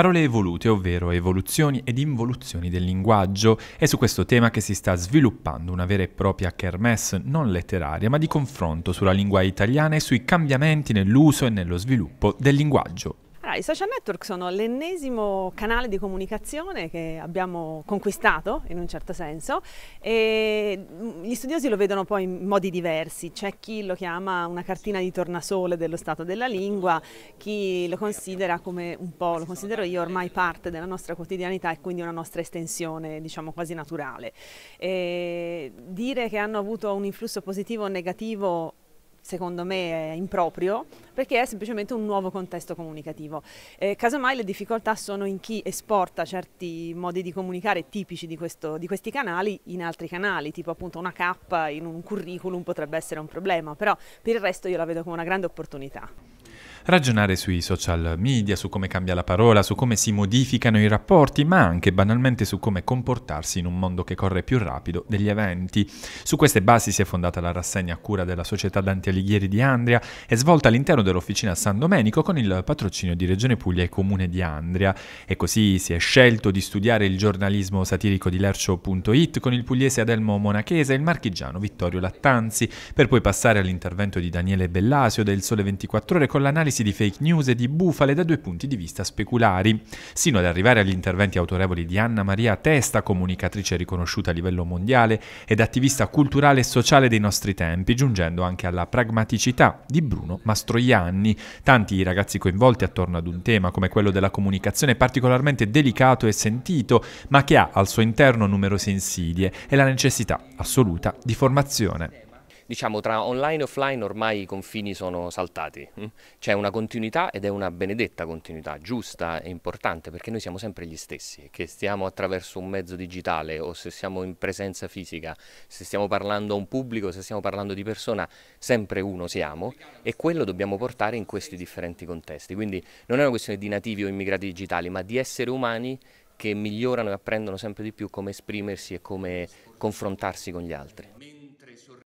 parole evolute, ovvero evoluzioni ed involuzioni del linguaggio. È su questo tema che si sta sviluppando una vera e propria kermesse non letteraria, ma di confronto sulla lingua italiana e sui cambiamenti nell'uso e nello sviluppo del linguaggio i social network sono l'ennesimo canale di comunicazione che abbiamo conquistato in un certo senso e gli studiosi lo vedono poi in modi diversi, c'è chi lo chiama una cartina di tornasole dello stato della lingua, chi lo considera come un po', lo considero io ormai parte della nostra quotidianità e quindi una nostra estensione diciamo quasi naturale. E dire che hanno avuto un influsso positivo o negativo secondo me è improprio, perché è semplicemente un nuovo contesto comunicativo. Eh, casomai le difficoltà sono in chi esporta certi modi di comunicare tipici di, questo, di questi canali in altri canali, tipo appunto una K in un curriculum potrebbe essere un problema, però per il resto io la vedo come una grande opportunità ragionare sui social media, su come cambia la parola, su come si modificano i rapporti, ma anche banalmente su come comportarsi in un mondo che corre più rapido degli eventi. Su queste basi si è fondata la rassegna a cura della Società Dante Alighieri di Andria e svolta all'interno dell'Officina San Domenico con il patrocinio di Regione Puglia e Comune di Andria. E così si è scelto di studiare il giornalismo satirico di Lercio.it con il pugliese Adelmo Monachese e il marchigiano Vittorio Lattanzi, per poi passare all'intervento di Daniele Bellasio del Sole 24 Ore con l'analisi complessi di fake news e di bufale da due punti di vista speculari, sino ad arrivare agli interventi autorevoli di Anna Maria Testa, comunicatrice riconosciuta a livello mondiale ed attivista culturale e sociale dei nostri tempi, giungendo anche alla pragmaticità di Bruno Mastroianni. Tanti i ragazzi coinvolti attorno ad un tema come quello della comunicazione particolarmente delicato e sentito, ma che ha al suo interno numerose insidie e la necessità assoluta di formazione diciamo tra online e offline ormai i confini sono saltati, mm? c'è una continuità ed è una benedetta continuità, giusta e importante perché noi siamo sempre gli stessi, che stiamo attraverso un mezzo digitale o se siamo in presenza fisica, se stiamo parlando a un pubblico, se stiamo parlando di persona, sempre uno siamo e quello dobbiamo portare in questi differenti contesti, quindi non è una questione di nativi o immigrati digitali, ma di esseri umani che migliorano e apprendono sempre di più come esprimersi e come confrontarsi con gli altri.